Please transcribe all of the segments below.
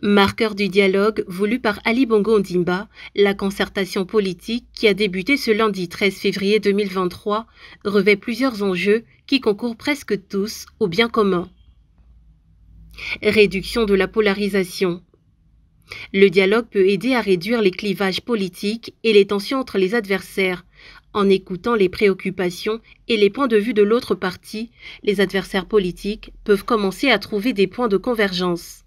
Marqueur du dialogue voulu par Ali Bongo Ondimba, la concertation politique qui a débuté ce lundi 13 février 2023 revêt plusieurs enjeux qui concourent presque tous au bien commun. Réduction de la polarisation. Le dialogue peut aider à réduire les clivages politiques et les tensions entre les adversaires. En écoutant les préoccupations et les points de vue de l'autre partie, les adversaires politiques peuvent commencer à trouver des points de convergence.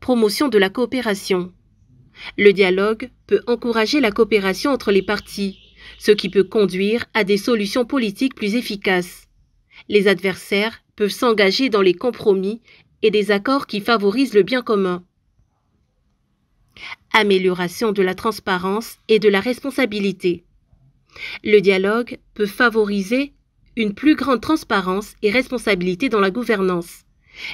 Promotion de la coopération. Le dialogue peut encourager la coopération entre les partis, ce qui peut conduire à des solutions politiques plus efficaces. Les adversaires peuvent s'engager dans les compromis et des accords qui favorisent le bien commun. Amélioration de la transparence et de la responsabilité. Le dialogue peut favoriser une plus grande transparence et responsabilité dans la gouvernance.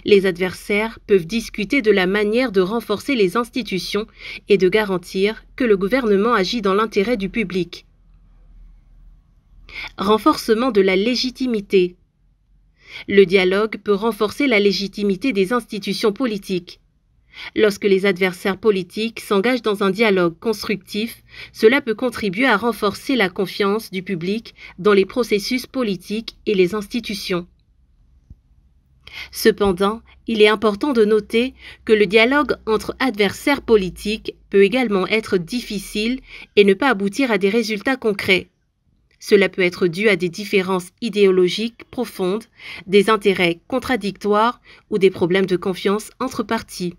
Les adversaires peuvent discuter de la manière de renforcer les institutions et de garantir que le gouvernement agit dans l'intérêt du public. Renforcement de la légitimité. Le dialogue peut renforcer la légitimité des institutions politiques. Lorsque les adversaires politiques s'engagent dans un dialogue constructif, cela peut contribuer à renforcer la confiance du public dans les processus politiques et les institutions. Cependant, il est important de noter que le dialogue entre adversaires politiques peut également être difficile et ne pas aboutir à des résultats concrets. Cela peut être dû à des différences idéologiques profondes, des intérêts contradictoires ou des problèmes de confiance entre partis.